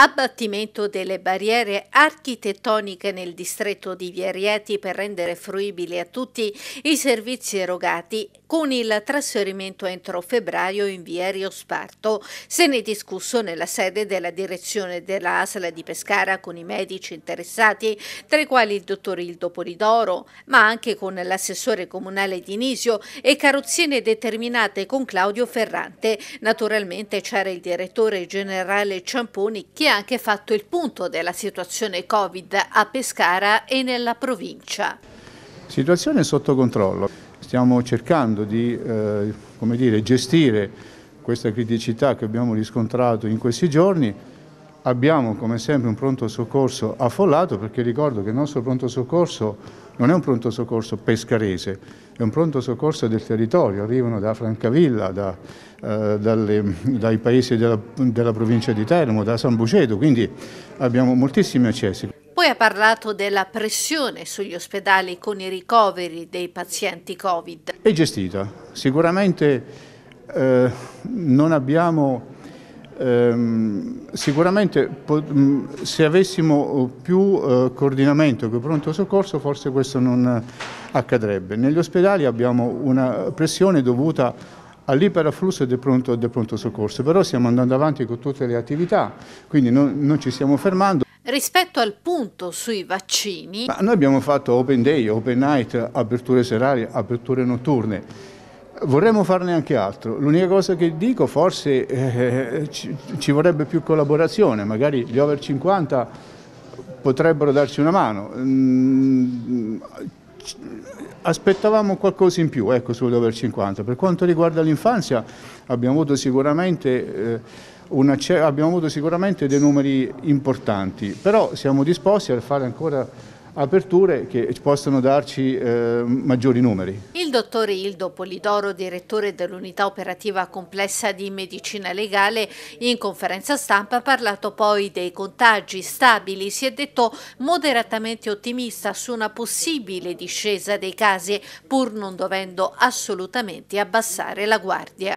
Abbattimento delle barriere architettoniche nel distretto di Vierieti per rendere fruibili a tutti i servizi erogati con il trasferimento entro febbraio in Vierio Sparto. Se ne è discusso nella sede della direzione della ASL di Pescara con i medici interessati, tra i quali il dottor Ildo Polidoro, ma anche con l'assessore comunale Dinisio e carrozzine determinate con Claudio Ferrante. Naturalmente c'era il direttore generale Ciamponi che è anche fatto il punto della situazione Covid a Pescara e nella provincia. Situazione sotto controllo. Stiamo cercando di eh, dire, gestire questa criticità che abbiamo riscontrato in questi giorni abbiamo come sempre un pronto soccorso affollato perché ricordo che il nostro pronto soccorso non è un pronto soccorso pescarese, è un pronto soccorso del territorio, arrivano da Francavilla, da, eh, dalle, dai paesi della, della provincia di Termo, da San Buceto, quindi abbiamo moltissimi accessi. Poi ha parlato della pressione sugli ospedali con i ricoveri dei pazienti Covid. È gestita, sicuramente eh, non abbiamo Ehm, sicuramente mm, se avessimo uh, più uh, coordinamento con il pronto soccorso forse questo non uh, accadrebbe. Negli ospedali abbiamo una pressione dovuta all'iperafflusso del pronto, del pronto soccorso, però stiamo andando avanti con tutte le attività, quindi non, non ci stiamo fermando. Rispetto al punto sui vaccini... Ma noi abbiamo fatto open day, open night, aperture serali, aperture notturne Vorremmo farne anche altro, l'unica cosa che dico forse eh, ci, ci, vorrebbe più collaborazione, magari gli over 50 potrebbero darci una mano. Mm, aspettavamo qualcosa in più ecco, over 50. Per quanto riguarda l'infanzia abbiamo avuto sicuramente... Eh, una, abbiamo avuto sicuramente dei numeri importanti, però siamo disposti a fare ancora aperture che possono darci eh, maggiori numeri. Il dottor Ildo Polidoro, direttore dell'unità operativa complessa di medicina legale, in conferenza stampa ha parlato poi dei contagi stabili, si è detto moderatamente ottimista su una possibile discesa dei casi, pur non dovendo assolutamente abbassare la guardia.